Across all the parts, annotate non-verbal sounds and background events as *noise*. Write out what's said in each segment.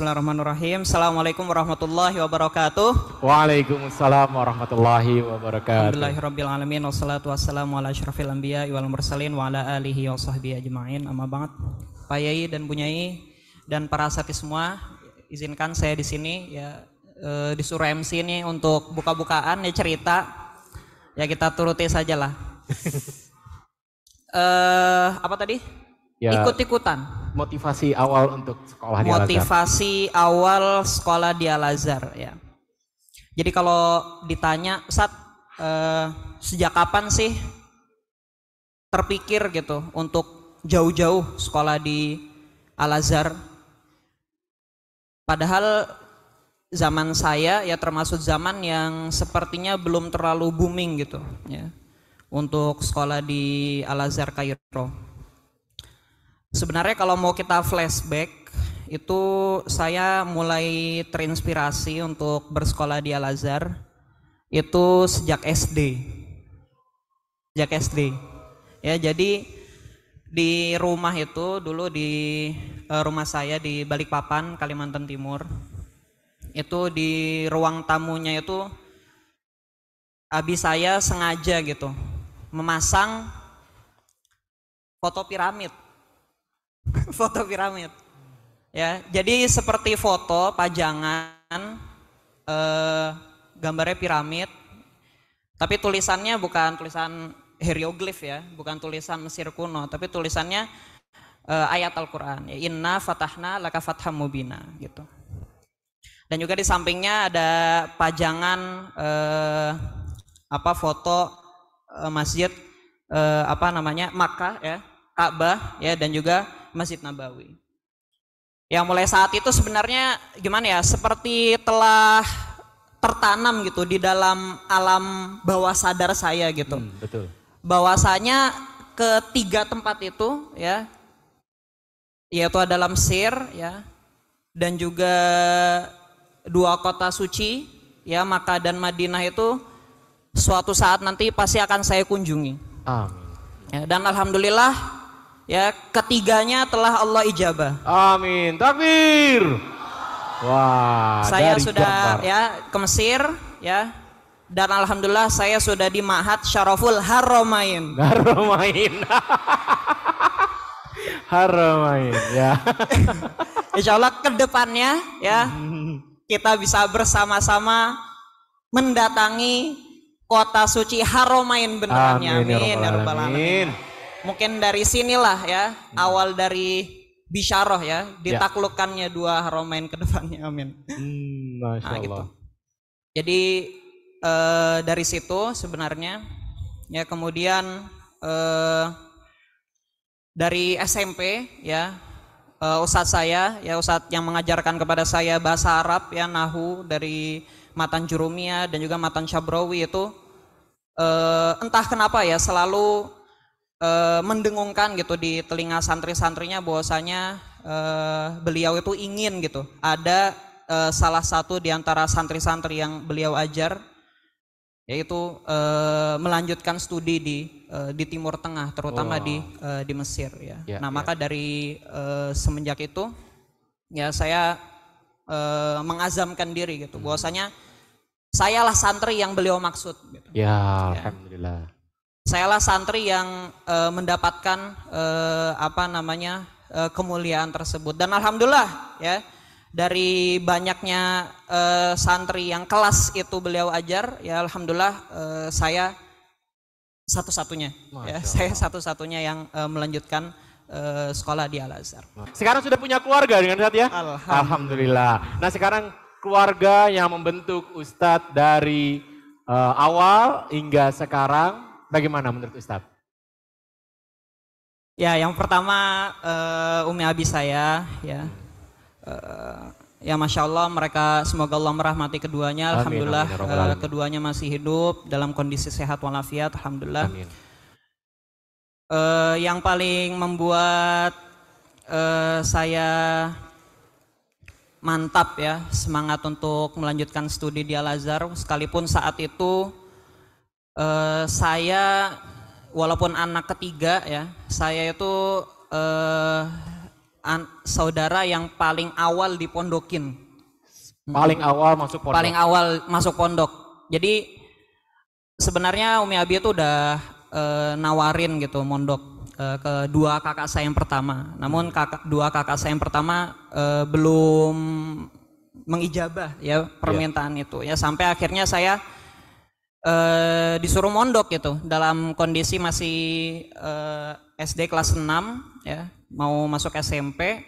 Bismillahirrahmanirrahim. Assalamualaikum warahmatullahi wabarakatuh. Waalaikumsalam warahmatullahi wabarakatuh. Alhamdulillahirabbil wassalatu wassalamu ala asyrafil anbiya wal mursalin wa ala alihi wa sahbihi ajmain. Amma banget Pak Yai dan Bunyai dan para sapi semua, izinkan saya di sini ya e, eh, disuruh MC ini untuk buka-bukaan ya cerita. Ya kita turuti sajalah. *laughs* eh apa tadi? ya, ikut-ikutan. Motivasi awal untuk sekolah motivasi di Motivasi awal sekolah di Al-Azhar ya. Jadi kalau ditanya saat eh, sejak kapan sih terpikir gitu untuk jauh-jauh sekolah di Al-Azhar. Padahal zaman saya ya termasuk zaman yang sepertinya belum terlalu booming gitu ya untuk sekolah di Al-Azhar Kairo. Sebenarnya kalau mau kita flashback itu saya mulai terinspirasi untuk bersekolah di Al Azhar itu sejak SD. Sejak SD. Ya, jadi di rumah itu dulu di e, rumah saya di Balikpapan, Kalimantan Timur. Itu di ruang tamunya itu abi saya sengaja gitu memasang foto piramid *laughs* foto piramid. Ya, jadi seperti foto pajangan eh, gambarnya piramid, tapi tulisannya bukan tulisan hieroglif ya, bukan tulisan Mesir kuno, tapi tulisannya eh, ayat Al-Quran. Ya, Inna fatahna laka fatham mubina gitu. Dan juga di sampingnya ada pajangan eh, apa foto eh, masjid eh, apa namanya Makkah ya, Ka'bah ya dan juga Masjid Nabawi. Yang mulai saat itu sebenarnya gimana ya, seperti telah tertanam gitu di dalam alam bawah sadar saya gitu. Hmm, betul. Bahwasanya ketiga tempat itu ya yaitu adalah Mesir ya dan juga dua kota suci ya Makkah dan Madinah itu suatu saat nanti pasti akan saya kunjungi. Amin. Ya, dan alhamdulillah Ya, ketiganya telah Allah ijabah. Amin. Takbir. Wah, saya dari sudah ya ke Mesir ya. Dan alhamdulillah saya sudah di Mahat Syaraful Haromain. *laughs* Haromain. Haromain. ya. *laughs* Insya Allah kedepannya ya hmm. kita bisa bersama-sama mendatangi kota suci Haromain benarnya. Amin. Amin. Ya Amin. Ya mungkin dari sinilah ya hmm. awal dari bisharoh ya, ya. ditaklukkannya ya. dua haromain ke depannya amin. Hmm, nah, Allah. Gitu. Jadi e, dari situ sebenarnya ya kemudian e, dari SMP ya e, ustadz saya ya ustad yang mengajarkan kepada saya bahasa Arab ya nahu dari matan Jurumia dan juga matan Syabrawi itu e, entah kenapa ya selalu uh, mendengungkan gitu di telinga santri-santrinya bahwasanya uh, beliau itu ingin gitu ada uh, salah satu di antara santri-santri yang beliau ajar yaitu uh, melanjutkan studi di uh, di Timur Tengah terutama oh. di uh, di Mesir ya. ya nah, ya. maka dari uh, semenjak itu ya saya uh, mengazamkan diri gitu. Hmm. Bahwasanya sayalah santri yang beliau maksud gitu. Ya, ya. alhamdulillah sayalah santri yang e, mendapatkan e, apa namanya e, kemuliaan tersebut dan alhamdulillah ya dari banyaknya e, santri yang kelas itu beliau ajar ya alhamdulillah e, saya satu-satunya ya saya satu-satunya yang e, melanjutkan e, sekolah di Al Azhar. Sekarang sudah punya keluarga dengan saat ya? Alhamdulillah. alhamdulillah. Nah, sekarang keluarga yang membentuk Ustadz dari uh, awal hingga sekarang Bagaimana menurut Ustadz? Ya, yang pertama uh, Umi Abi saya ya. Uh, ya masya Allah mereka semoga Allah merahmati keduanya. Amin, alhamdulillah amin, uh, keduanya masih hidup dalam kondisi sehat walafiat. Alhamdulillah. Uh, yang paling membuat uh, saya mantap ya semangat untuk melanjutkan studi di Al Azhar sekalipun saat itu uh, saya walaupun anak ketiga ya, saya itu uh, an, saudara yang paling awal di Paling awal masuk pondok. Paling awal masuk pondok. Jadi sebenarnya Umi Abi itu udah uh, nawarin gitu mondok kedua ke dua kakak saya yang pertama. Namun kakak dua kakak saya yang pertama belum mengijabah ya iya. permintaan yeah. itu. Ya sampai akhirnya saya Eh, disuruh mondok gitu dalam kondisi masih eh, SD kelas 6 ya mau masuk SMP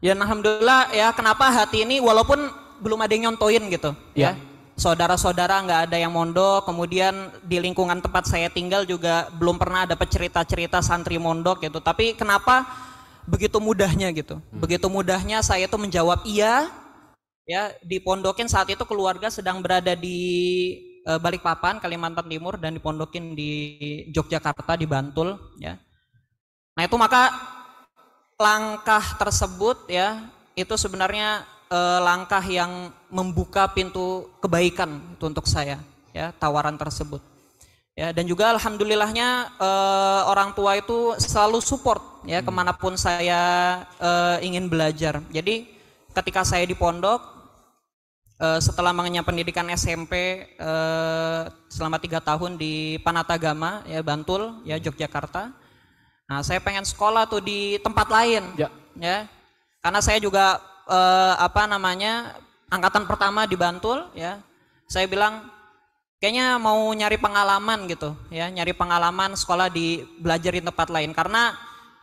ya alhamdulillah ya kenapa hati ini walaupun belum ada yang nyontoin gitu ya, ya saudara-saudara nggak ada yang mondok, kemudian di lingkungan tempat saya tinggal juga belum pernah ada cerita-cerita santri mondok gitu. Tapi kenapa begitu mudahnya gitu? Hmm. Begitu mudahnya saya itu menjawab iya, ya di Pondokin saat itu keluarga sedang berada di e, Balikpapan Kalimantan Timur dan dipondokin di Yogyakarta di Bantul ya nah itu maka langkah tersebut ya itu sebenarnya e, langkah yang membuka pintu kebaikan itu untuk saya ya tawaran tersebut ya dan juga alhamdulillahnya e, orang tua itu selalu support ya hmm. kemanapun saya e, ingin belajar jadi ketika saya di pondok Eh, setelah mengenyam pendidikan SMP uh, eh, selama tiga tahun di Panatagama ya Bantul ya hmm. Yogyakarta. Nah saya pengen sekolah tuh di tempat lain ya, ya. karena saya juga uh, apa namanya angkatan pertama di Bantul ya. Saya bilang kayaknya mau nyari pengalaman gitu ya nyari pengalaman sekolah di belajar di tempat lain karena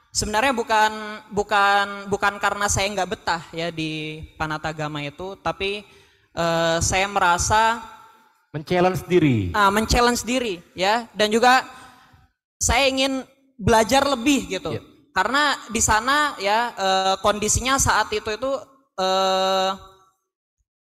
sebenarnya bukan bukan bukan karena saya nggak betah ya di Panatagama itu tapi uh, saya merasa men sendiri. diri. Uh, men-challenge ya dan juga saya ingin belajar lebih gitu. Yeah. Karena di sana ya uh, kondisinya saat itu itu uh,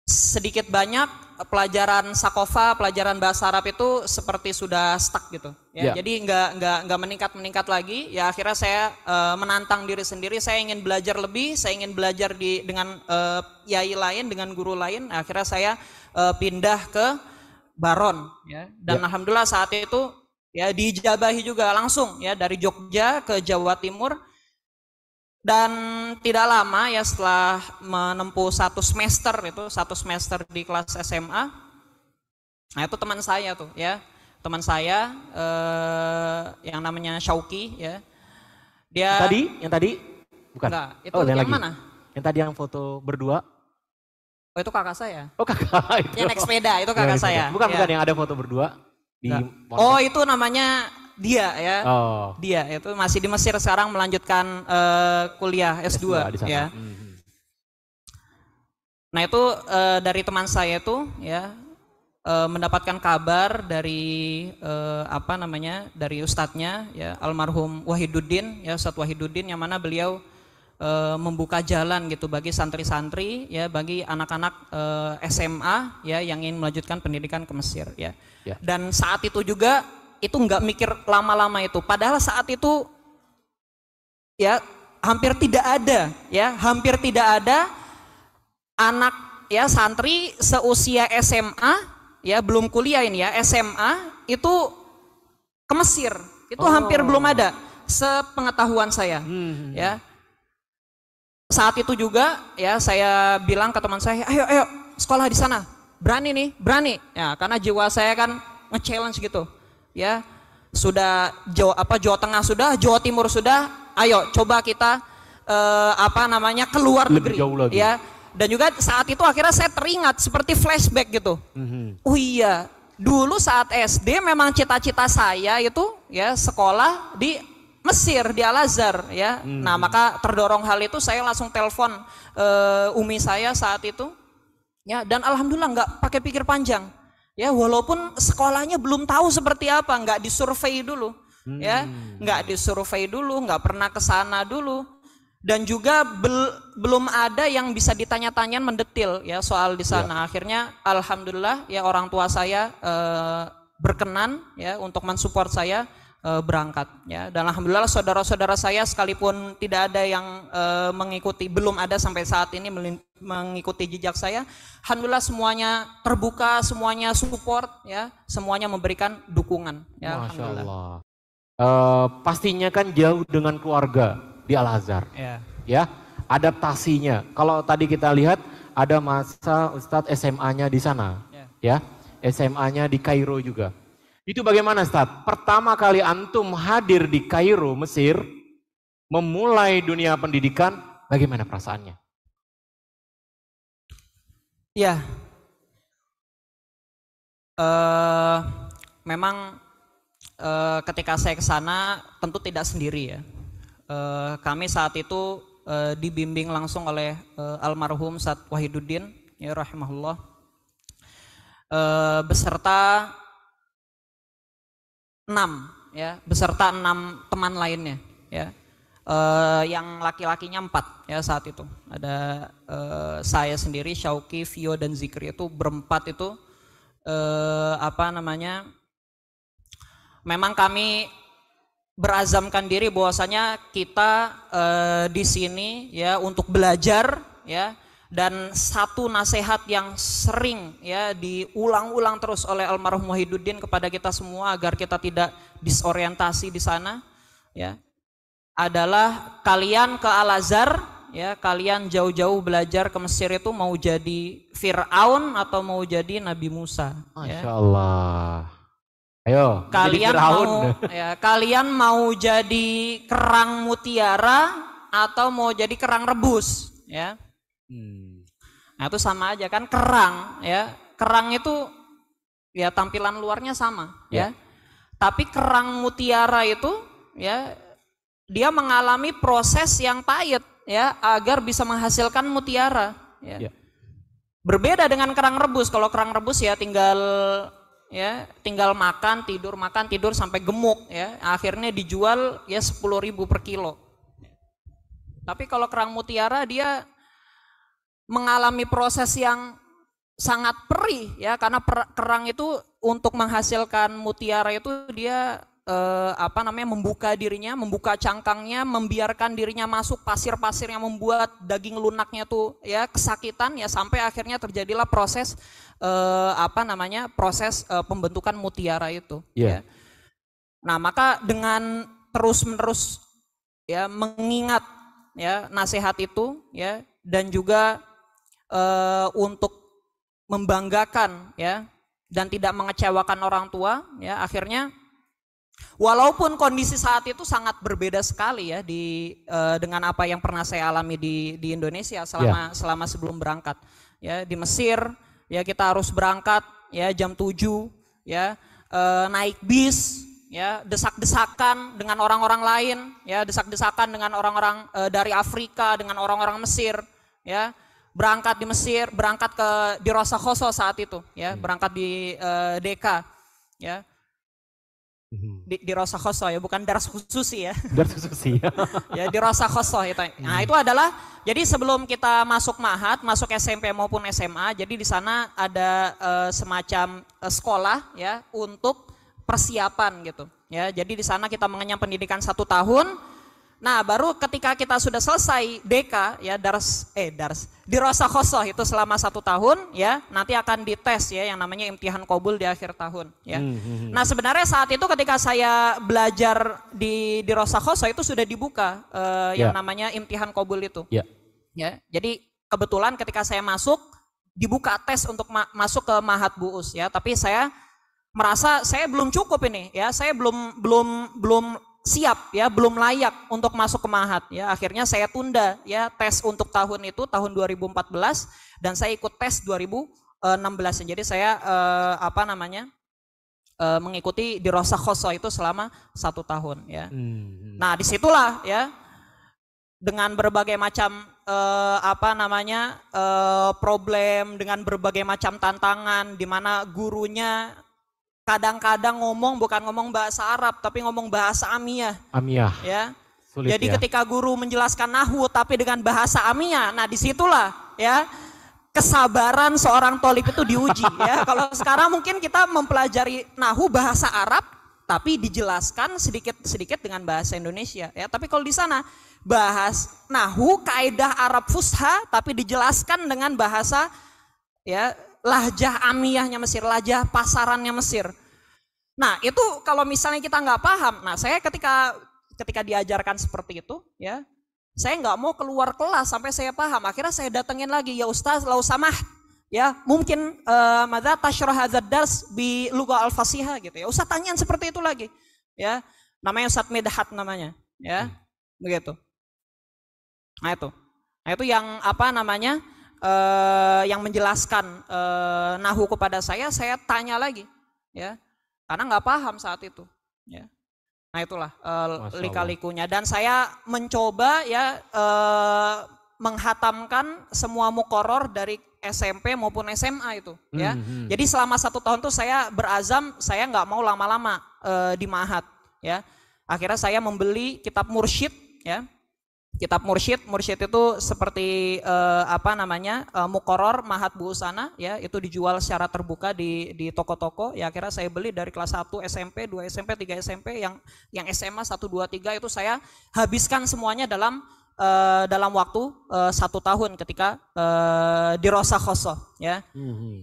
sedikit banyak pelajaran Sakova, pelajaran bahasa Arab itu seperti sudah stuck gitu. Ya, yeah. jadi nggak nggak nggak meningkat meningkat lagi. Ya akhirnya saya uh, menantang diri sendiri. Saya ingin belajar lebih. Saya ingin belajar di dengan uh, yai lain, dengan guru lain. Akhirnya saya uh, pindah ke Baron. Ya, dan yeah. alhamdulillah saat itu ya dijabahi juga langsung ya dari Jogja ke Jawa Timur dan tidak lama ya setelah menempuh satu semester itu, satu semester di kelas SMA, nah itu teman saya tuh ya, teman saya eh, yang namanya Shauki ya. Dia yang tadi, yang tadi bukan. Enggak, itu oh, yang, yang lagi. mana? Yang tadi yang foto berdua. Oh itu kakak saya. Oh kakak *laughs* itu. Yang naik sepeda itu kakak ya, saya. Bukan ya. bukan iya. yang ada foto berdua di. Oh itu namanya dia ya. Oh. Dia itu masih di Mesir sekarang melanjutkan uh, kuliah S2, S2 ya. Mm hmm. Nah, itu uh, dari teman saya itu ya uh, mendapatkan kabar dari uh, apa namanya? dari ustadznya ya almarhum Wahiduddin ya Ustaz Wahiduddin yang mana beliau uh, membuka jalan gitu bagi santri-santri ya bagi anak-anak uh, SMA ya yang ingin melanjutkan pendidikan ke Mesir ya. Yeah. Dan saat itu juga itu nggak mikir lama-lama itu. Padahal saat itu ya hampir tidak ada, ya hampir tidak ada anak ya santri seusia SMA ya belum kuliah ini ya SMA itu ke Mesir itu oh. hampir belum oh. ada sepengetahuan saya hmm. ya saat itu juga ya saya bilang ke teman saya ayo ayo sekolah di sana berani nih berani ya karena jiwa saya kan nge-challenge gitu ya sudah Jawa apa Jawa Tengah sudah, Jawa Timur sudah. Ayo coba kita eh, apa namanya keluar Lebih negeri jauh lagi. ya. Dan juga saat itu akhirnya saya teringat seperti flashback gitu. Mm-hmm. Oh iya, dulu saat SD memang cita-cita saya itu ya sekolah di Mesir di Al Azhar ya. Mm-hmm. Nah, maka terdorong hal itu saya langsung telepon eh, umi saya saat itu. Ya, dan alhamdulillah nggak pakai pikir panjang Ya, walaupun sekolahnya belum tahu seperti apa, nggak disurvei dulu. Ya, hmm. Ya, nggak disurvei dulu, nggak pernah ke sana dulu. Dan juga bel, belum ada yang bisa ditanya-tanya mendetil ya soal di sana. Ya. Akhirnya alhamdulillah ya orang tua saya eh, berkenan ya untuk mensupport saya Eh, berangkat ya dan alhamdulillah saudara-saudara saya sekalipun tidak ada yang eh, mengikuti belum ada sampai saat ini mengikuti jejak saya alhamdulillah semuanya terbuka semuanya support ya semuanya memberikan dukungan ya Masya alhamdulillah Allah. Eh, pastinya kan jauh dengan keluarga di Al Azhar ya. ya adaptasinya kalau tadi kita lihat ada masa Ustadz SMA-nya di sana yeah. ya, ya. SMA-nya di Kairo juga itu bagaimana Ustaz? Pertama kali antum hadir di Kairo, Mesir, memulai dunia pendidikan, bagaimana perasaannya? Ya, uh, memang uh, ketika saya ke sana tentu tidak sendiri ya. Uh, kami saat itu uh, dibimbing langsung oleh uh, almarhum Ustaz Wahiduddin, ya rahimahullah, uh, beserta enam ya beserta enam teman lainnya ya uh, yang laki-lakinya empat ya saat itu ada uh, saya sendiri Syauki Vio dan Zikri itu berempat itu uh, apa namanya memang kami berazamkan diri bahwasanya kita uh, di sini ya untuk belajar ya dan satu nasihat yang sering ya diulang-ulang terus oleh almarhum Muhyiddin kepada kita semua agar kita tidak disorientasi di sana ya adalah kalian ke Al-Azhar ya kalian jauh-jauh belajar ke Mesir itu mau jadi Firaun atau mau jadi Nabi Musa Masya ya. Allah ayo kalian mau *laughs* ya kalian mau jadi kerang mutiara atau mau jadi kerang rebus ya Nah itu sama aja kan kerang ya. Kerang itu ya tampilan luarnya sama yeah. ya. Tapi kerang mutiara itu ya dia mengalami proses yang pahit ya agar bisa menghasilkan mutiara ya. Yeah. Berbeda dengan kerang rebus. Kalau kerang rebus ya tinggal ya tinggal makan tidur makan tidur sampai gemuk ya akhirnya dijual ya sepuluh ribu per kilo. Tapi kalau kerang mutiara dia mengalami proses yang sangat perih ya karena per, kerang itu untuk menghasilkan mutiara itu dia eh, apa namanya membuka dirinya, membuka cangkangnya, membiarkan dirinya masuk pasir-pasir yang membuat daging lunaknya tuh ya kesakitan ya sampai akhirnya terjadilah proses eh, apa namanya proses eh, pembentukan mutiara itu yeah. ya. Nah, maka dengan terus-menerus ya mengingat ya nasihat itu ya dan juga uh, untuk membanggakan ya dan tidak mengecewakan orang tua ya akhirnya walaupun kondisi saat itu sangat berbeda sekali ya di uh, dengan apa yang pernah saya alami di di Indonesia selama yeah. selama sebelum berangkat ya di Mesir ya kita harus berangkat ya jam 7 ya uh, naik bis ya desak-desakan dengan orang-orang lain ya desak-desakan dengan orang-orang uh, dari Afrika dengan orang-orang Mesir ya berangkat di Mesir, berangkat ke di Rosakoso saat itu, ya, hmm. berangkat di uh, eh, Deka, ya. Hmm. Di, di Rosakoso ya, bukan Daras Khususi ya. *laughs* Daras Khususi ya. *laughs* ya di Rosakoso itu. Nah, hmm. itu adalah jadi sebelum kita masuk Mahat, masuk SMP maupun SMA, jadi di sana ada uh, semacam uh, sekolah ya untuk persiapan gitu. Ya, jadi di sana kita mengenyam pendidikan satu tahun, Nah, baru ketika kita sudah selesai DK ya dars eh dars dirosa khosoh itu selama satu tahun ya nanti akan dites ya yang namanya imtihan kobul di akhir tahun ya. Hmm, hmm, hmm. Nah sebenarnya saat itu ketika saya belajar di dirosa khosoh itu sudah dibuka uh, eh, yeah. yang ya. namanya imtihan kobul itu. Yeah. Ya, jadi kebetulan ketika saya masuk dibuka tes untuk ma masuk ke mahat buus ya, tapi saya merasa saya belum cukup ini ya, saya belum belum belum siap ya belum layak untuk masuk ke Mahat ya akhirnya saya tunda ya tes untuk tahun itu tahun 2014 dan saya ikut tes 2016 jadi saya eh, apa namanya eh, mengikuti di Rosa koso itu selama satu tahun ya hmm. nah disitulah ya dengan berbagai macam eh, apa namanya eh, problem dengan berbagai macam tantangan di mana gurunya kadang-kadang ngomong bukan ngomong bahasa Arab tapi ngomong bahasa Amiyah. Amiyah. Ya. Sulit Jadi ya. ketika guru menjelaskan nahwu tapi dengan bahasa Amiyah, nah disitulah ya kesabaran seorang tolik itu diuji ya. *laughs* Kalau sekarang mungkin kita mempelajari nahwu bahasa Arab tapi dijelaskan sedikit-sedikit dengan bahasa Indonesia ya. Tapi kalau di sana bahas nahwu kaidah Arab fusha tapi dijelaskan dengan bahasa ya Lajah amiyahnya Mesir, lajah pasarannya Mesir. Nah itu kalau misalnya kita nggak paham, nah saya ketika ketika diajarkan seperti itu, ya saya nggak mau keluar kelas sampai saya paham. Akhirnya saya datengin lagi, ya Ustaz, lau samah, ya mungkin eh, mada tashrah dars bi luga al fasihah gitu ya. Ustaz tanyain seperti itu lagi, ya namanya Ustaz Medhat namanya, ya hmm. begitu. Nah itu, nah itu yang apa namanya? eh, yang menjelaskan eh, nahu kepada saya, saya tanya lagi, ya, karena nggak paham saat itu. Ya. Nah itulah eh, lika-likunya. Dan saya mencoba ya eh, menghatamkan semua mukoror dari SMP maupun SMA itu ya. Mm-hmm. Jadi selama satu tahun tuh saya berazam saya nggak mau lama-lama eh, di Mahat ya. Akhirnya saya membeli kitab Mursyid ya kitab mursyid mursyid itu seperti uh, apa namanya uh, eh, mukoror mahat busana ya itu dijual secara terbuka di di toko-toko ya kira saya beli dari kelas 1 SMP 2 SMP 3 SMP yang yang SMA 1 2 3 itu saya habiskan semuanya dalam uh, dalam waktu uh, satu tahun ketika uh, di Rosa Khoso ya mm -hmm, hmm.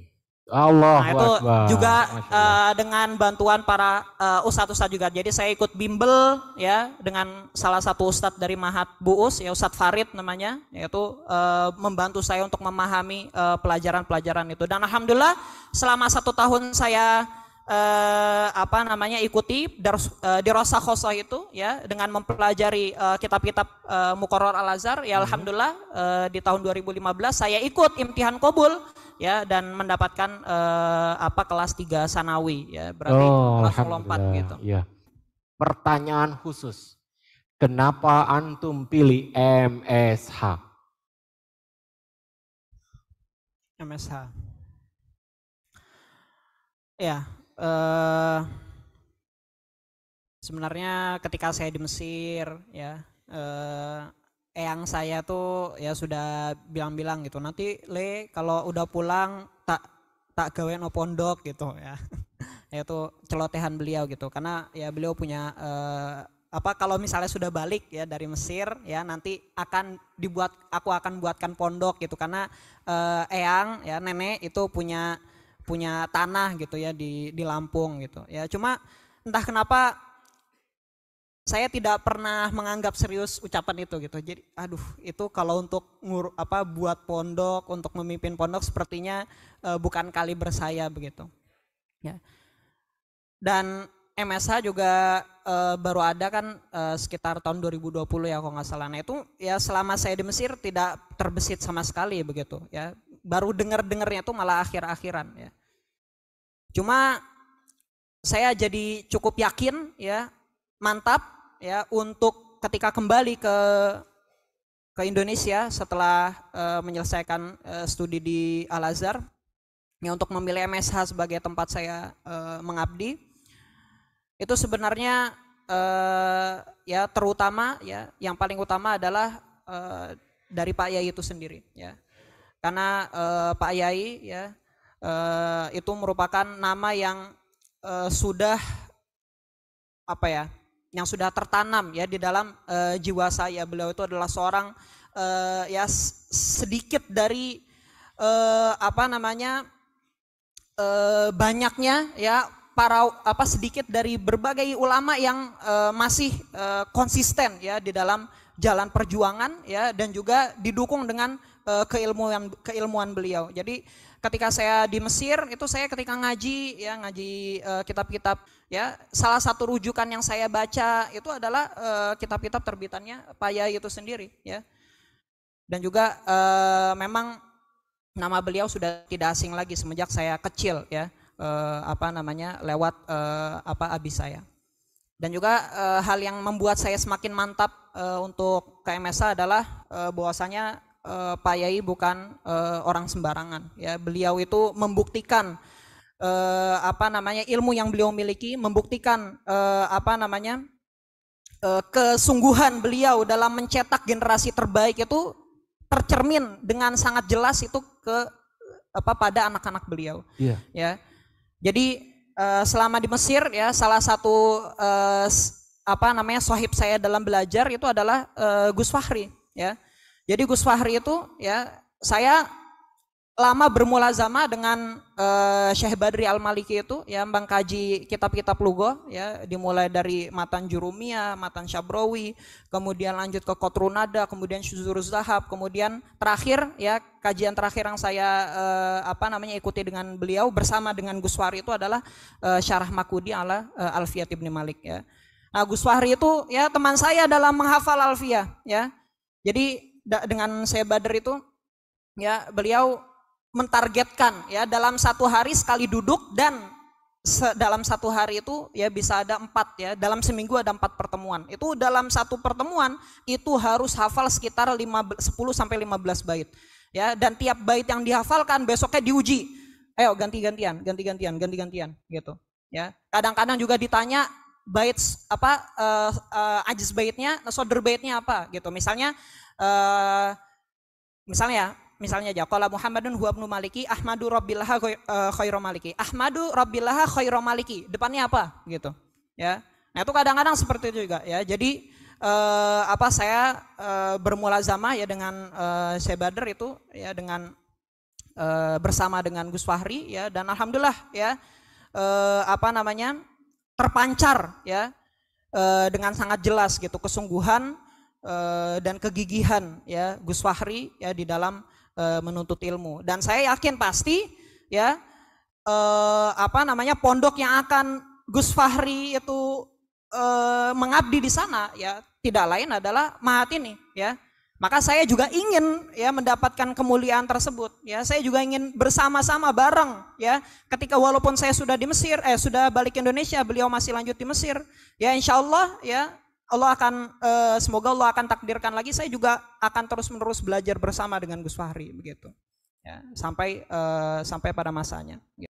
Allah. Nah, itu Akbar. juga uh, dengan bantuan para uh, ustadz-ustadz juga. Jadi saya ikut bimbel ya dengan salah satu ustadz dari Mahat Buus ya Ustadz Farid namanya, yaitu uh, membantu saya untuk memahami pelajaran-pelajaran uh, pelajaran -pelajaran itu. Dan alhamdulillah selama satu tahun saya Eh, apa namanya ikuti eh, di eh, khosoh itu ya dengan mempelajari eh, kitab-kitab Mukoror Al Azhar ya hmm. alhamdulillah di tahun 2015 saya ikut imtihan kobul ya dan mendapatkan apa kelas tiga sanawi ya berarti oh, lompat gitu. Iya. Pertanyaan khusus. Kenapa antum pilih MSH? MSH. Ya, uh, sebenarnya ketika saya di Mesir ya uh, eyang saya tuh ya sudah bilang-bilang gitu nanti le kalau udah pulang tak tak gawe no pondok gitu ya yaitu *laughs* celotehan beliau gitu karena ya beliau punya eh, apa kalau misalnya sudah balik ya dari Mesir ya nanti akan dibuat aku akan buatkan pondok gitu karena eh, eyang ya nenek itu punya punya tanah gitu ya di di Lampung gitu. Ya cuma entah kenapa saya tidak pernah menganggap serius ucapan itu gitu. Jadi aduh itu kalau untuk ngur, apa buat pondok, untuk memimpin pondok sepertinya e, bukan kaliber saya begitu. Ya. Dan MSH juga e, baru ada kan e, sekitar tahun 2020 ya kalau nggak salah. Nah itu ya selama saya di Mesir tidak terbesit sama sekali begitu ya. Baru dengar dengarnya itu malah akhir-akhiran ya. Cuma saya jadi cukup yakin ya, mantap ya untuk ketika kembali ke ke Indonesia setelah uh, menyelesaikan uh, studi di Al Azhar ya untuk memilih MSH sebagai tempat saya uh, mengabdi itu sebenarnya uh, ya terutama ya yang paling utama adalah uh, dari Pak Yai itu sendiri ya karena uh, Pak Yai ya Eh, itu merupakan nama yang eh, sudah apa ya yang sudah tertanam ya di dalam eh, jiwa saya beliau itu adalah seorang ya sedikit dari apa namanya banyaknya ya para apa sedikit dari berbagai ulama yang masih konsisten ya di dalam jalan perjuangan ya dan juga didukung dengan keilmuan keilmuan beliau jadi ketika saya di Mesir itu saya ketika ngaji ya ngaji kitab eh, kitab-kitab ya salah satu rujukan yang saya baca itu adalah kitab eh, kitab-kitab terbitannya Pak Yai itu sendiri ya. Dan juga uh, memang nama beliau sudah tidak asing lagi semenjak saya kecil ya apa namanya lewat apa abis saya. Dan juga uh, hal yang membuat saya semakin mantap uh, untuk KMSA adalah uh, bahwasanya eh, Pak Yai bukan uh, orang sembarangan. Ya, beliau itu membuktikan eh, apa namanya ilmu yang beliau miliki, membuktikan eh, apa namanya eh, kesungguhan beliau dalam mencetak generasi terbaik itu tercermin dengan sangat jelas itu ke apa pada anak-anak beliau. Yeah. Ya. Jadi eh, selama di Mesir ya salah satu eh, apa namanya sohib saya dalam belajar itu adalah uh, Gus Fahri ya jadi Gus Fahri itu ya saya lama bermula sama dengan uh, Syekh Badri Al Maliki itu ya bang kaji kitab-kitab Lugo ya dimulai dari Matan Jurumia, Matan Syabrowi, kemudian lanjut ke Kotrunada, kemudian Syuzur Zahab, kemudian terakhir ya kajian terakhir yang saya uh, apa namanya ikuti dengan beliau bersama dengan Gus Fahri itu adalah uh, Syarah Makudi ala uh, Alfiyat Ibnu Malik ya. Nah, Gus Fahri itu ya teman saya dalam menghafal Alfiyah ya. Jadi dengan saya Bader itu ya beliau mentargetkan ya dalam satu hari sekali duduk dan dalam satu hari itu ya bisa ada empat ya dalam seminggu ada empat pertemuan itu dalam satu pertemuan itu harus hafal sekitar 5, 10 sampai 15 bait ya dan tiap bait yang dihafalkan besoknya diuji ayo ganti-gantian ganti-gantian ganti-gantian gitu ya kadang-kadang juga ditanya bait apa uh, uh, ajis baitnya soder baitnya apa gitu misalnya Eh, misalnya misalnya aja kalau Muhammadun huwa ibnu maliki Ahmadu rabbillaha eh, khairu maliki Ahmadu rabbillaha khairu maliki depannya apa gitu ya nah itu kadang-kadang seperti itu juga ya jadi eh, apa saya eh, bermula zama ya dengan eh, saya Badr itu ya dengan eh, bersama dengan Gus Fahri ya dan alhamdulillah ya eh, apa namanya terpancar ya eh, dengan sangat jelas gitu kesungguhan Eh, dan kegigihan ya Gus Fahri ya di dalam e, menuntut ilmu. Dan saya yakin pasti ya e, apa namanya pondok yang akan Gus Fahri itu e, mengabdi di sana ya tidak lain adalah Mahat ini ya. Maka saya juga ingin ya mendapatkan kemuliaan tersebut ya. Saya juga ingin bersama-sama bareng ya. Ketika walaupun saya sudah di Mesir eh sudah balik Indonesia, beliau masih lanjut di Mesir. Ya insya Allah ya Allah akan uh, semoga Allah akan takdirkan lagi saya juga akan terus-menerus belajar bersama dengan Gus Fahri begitu. Ya, sampai uh, sampai pada masanya.